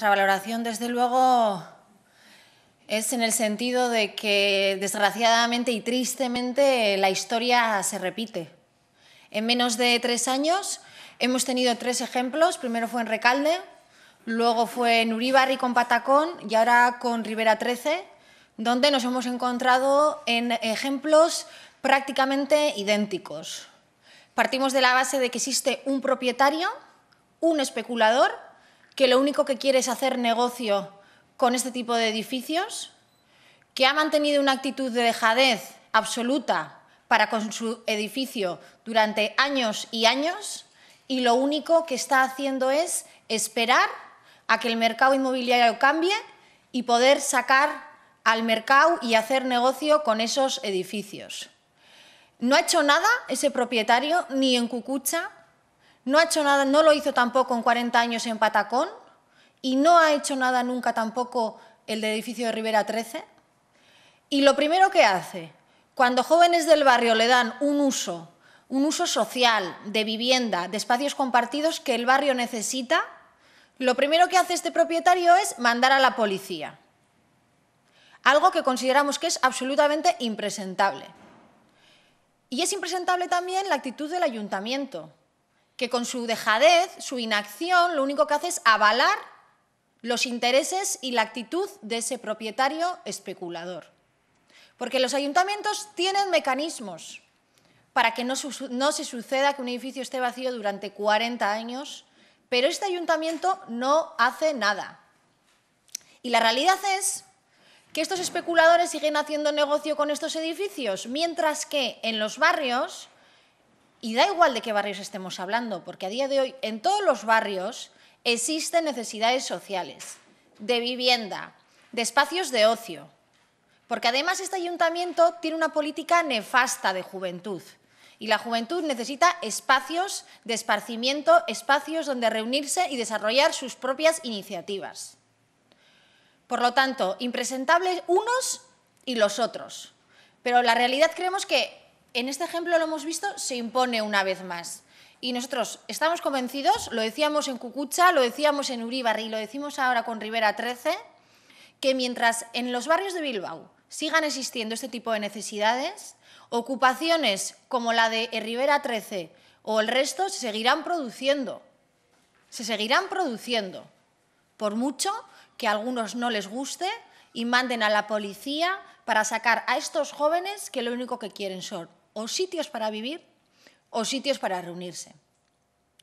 Nuestra valoración, desde luego, es en el sentido de que, desgraciadamente y tristemente, la historia se repite. En menos de tres años hemos tenido tres ejemplos. Primero fue en Recalde, luego fue en Uribarri con Patacón y ahora con Rivera 13, donde nos hemos encontrado en ejemplos prácticamente idénticos. Partimos de la base de que existe un propietario, un especulador que lo único que quiere es hacer negocio con este tipo de edificios, que ha mantenido una actitud de dejadez absoluta para con su edificio durante años y años y lo único que está haciendo es esperar a que el mercado inmobiliario cambie y poder sacar al mercado y hacer negocio con esos edificios. No ha hecho nada ese propietario, ni en Cucucha, no ha hecho nada, no lo hizo tampoco en 40 años en Patacón y no ha hecho nada nunca tampoco el de edificio de Rivera 13. Y lo primero que hace, cuando jóvenes del barrio le dan un uso, un uso social de vivienda, de espacios compartidos que el barrio necesita, lo primero que hace este propietario es mandar a la policía. Algo que consideramos que es absolutamente impresentable. Y es impresentable también la actitud del ayuntamiento, que con su dejadez, su inacción, lo único que hace es avalar los intereses y la actitud de ese propietario especulador. Porque los ayuntamientos tienen mecanismos para que no, no, se suceda que un edificio esté vacío durante 40 años, pero este ayuntamiento no hace nada. Y la realidad es que estos especuladores siguen haciendo negocio con estos edificios, mientras que en los barrios y da igual de qué barrios estemos hablando, porque a día de hoy en todos los barrios existen necesidades sociales, de vivienda, de espacios de ocio. Porque además este ayuntamiento tiene una política nefasta de juventud. Y la juventud necesita espacios de esparcimiento, espacios donde reunirse y desarrollar sus propias iniciativas. Por lo tanto, impresentables unos y los otros. Pero la realidad creemos que en este ejemplo lo hemos visto, se impone una vez más. Y nosotros estamos convencidos, lo decíamos en Cucucha, lo decíamos en Uribarri y lo decimos ahora con Rivera 13, que mientras en los barrios de Bilbao sigan existiendo este tipo de necesidades, ocupaciones como la de Rivera 13 o el resto se seguirán produciendo. Se seguirán produciendo, por mucho que a algunos no les guste y manden a la policía para sacar a estos jóvenes que lo único que quieren son o sitios para vivir o sitios para reunirse.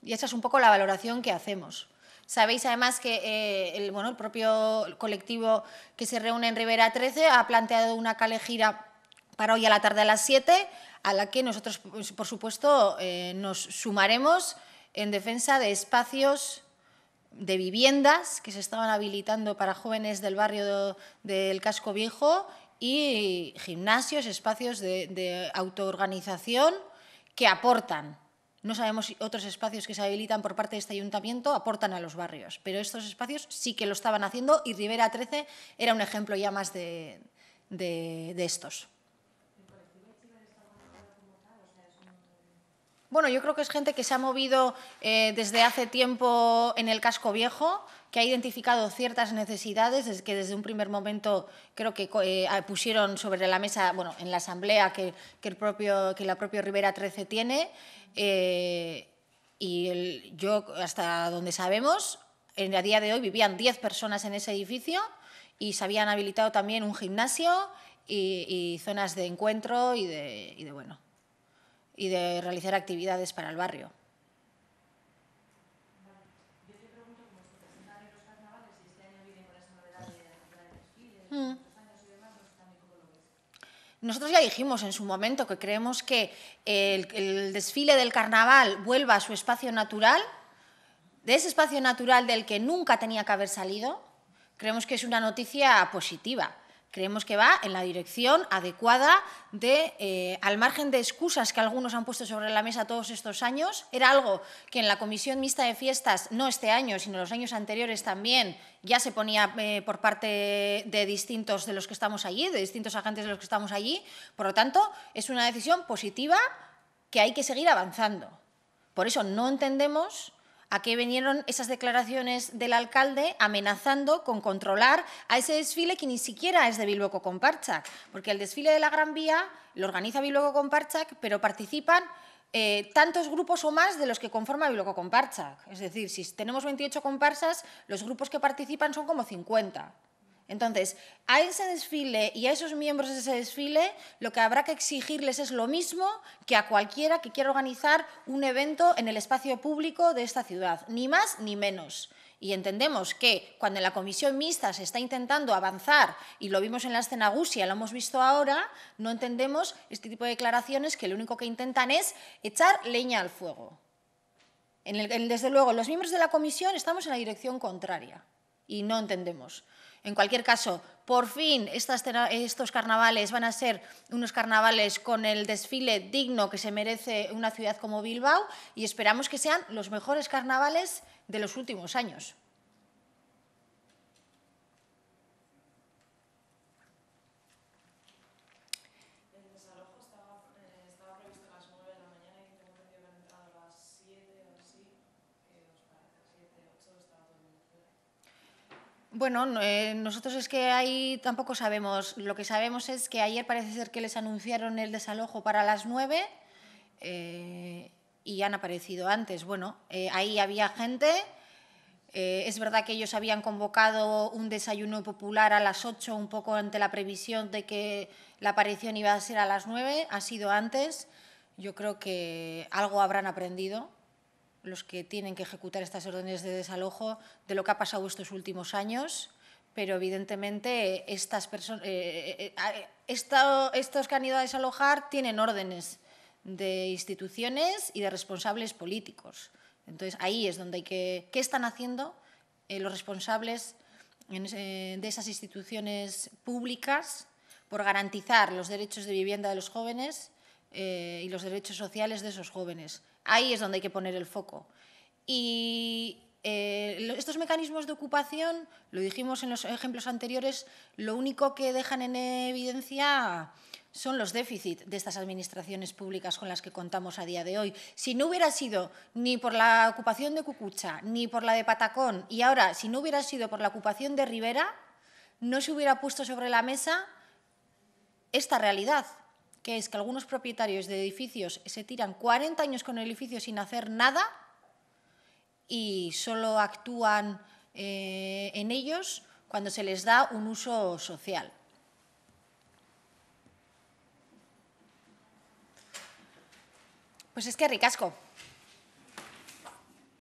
Y esa es un poco la valoración que hacemos. Sabéis además que eh, el, propio colectivo que se reúne en Rivera 13 ha planteado una calejira para hoy a la tarde a las 7, a la que nosotros, pues, por supuesto, eh, nos sumaremos en defensa de espacios de viviendas que se estaban habilitando para jóvenes del barrio del Casco Viejo y gimnasios, espacios de, autoorganización que aportan. No sabemos si otros espacios que se habilitan por parte de este ayuntamiento aportan a los barrios, pero estos espacios sí que lo estaban haciendo y Rivera 13 era un ejemplo ya más de estos. Bueno, yo creo que es gente que se ha movido eh, desde hace tiempo en el casco viejo, que ha identificado ciertas necesidades que desde un primer momento creo que eh, pusieron sobre la mesa, bueno, en la asamblea que, el propio, que la propia Rivera 13 tiene. Eh, y yo, hasta donde sabemos, en, a día de hoy vivían 10 personas en ese edificio y se habían habilitado también un gimnasio y, zonas de encuentro y de, y de bueno, y de realizar actividades para el barrio. Mm. Nosotros ya dijimos en su momento que creemos que el, desfile del carnaval vuelva a su espacio natural, de ese espacio natural del que nunca tenía que haber salido, creemos que es una noticia positiva creemos que va en la dirección adecuada de, eh, al margen de excusas que algunos han puesto sobre la mesa todos estos años, era algo que en la Comisión Mixta de Fiestas, no este año, sino los años anteriores también, ya se ponía eh, por parte de distintos de los que estamos allí, de distintos agentes de los que estamos allí. Por lo tanto, es una decisión positiva que hay que seguir avanzando. Por eso no entendemos ¿A qué vinieron esas declaraciones del alcalde amenazando con controlar a ese desfile que ni siquiera es de Bilbao Comparcha? Porque el desfile de la Gran Vía lo organiza Bilbao Comparchak, pero participan eh, tantos grupos o más de los que conforma con Comparcha. Es decir, si tenemos 28 comparsas, los grupos que participan son como 50. Entonces, a ese desfile y a esos miembros de ese desfile, lo que habrá que exigirles es lo mismo que a cualquiera que quiera organizar un evento en el espacio público de esta ciudad, ni más ni menos. Y entendemos que cuando en la comisión mixta se está intentando avanzar, y lo vimos en la escena Gusia, lo hemos visto ahora, no entendemos este tipo de declaraciones que lo único que intentan es echar leña al fuego. desde luego, los miembros de la comisión estamos en la dirección contraria y no entendemos. En cualquier caso, por fin estos carnavales van a ser unos carnavales con el desfile digno que se merece una ciudad como Bilbao y esperamos que sean los mejores carnavales de los últimos años. Bueno, eh, nosotros es que ahí tampoco sabemos. Lo que sabemos es que ayer parece ser que les anunciaron el desalojo para las nueve eh, y han aparecido antes. Bueno, eh, ahí había gente. es verdad que ellos habían convocado un desayuno popular a las ocho, un poco ante la previsión de que la aparición iba a ser a las nueve. Ha sido antes. Yo creo que algo habrán aprendido los que tienen que ejecutar estas órdenes de desalojo de lo que ha pasado estos últimos años, pero evidentemente estas personas, eh, eh, eh, estos que han ido a desalojar tienen órdenes de instituciones y de responsables políticos. Entonces, ahí es donde hay que... ¿Qué están haciendo los responsables de esas instituciones públicas por garantizar los derechos de vivienda de los jóvenes y los derechos sociales de esos jóvenes? Ahí es donde hay que poner el foco. Y eh, estos mecanismos de ocupación, lo dijimos en los ejemplos anteriores, lo único que dejan en evidencia son los déficits de estas administraciones públicas con las que contamos a día de hoy. Si no hubiera sido ni por la ocupación de Cucucha, ni por la de Patacón, y ahora, si no hubiera sido por la ocupación de Rivera, no se hubiera puesto sobre la mesa esta realidad, que es que algunos propietarios de edificios se tiran 40 años con el edificio sin hacer nada y solo actúan eh, en ellos cuando se les da un uso social. Pues es que ricasco.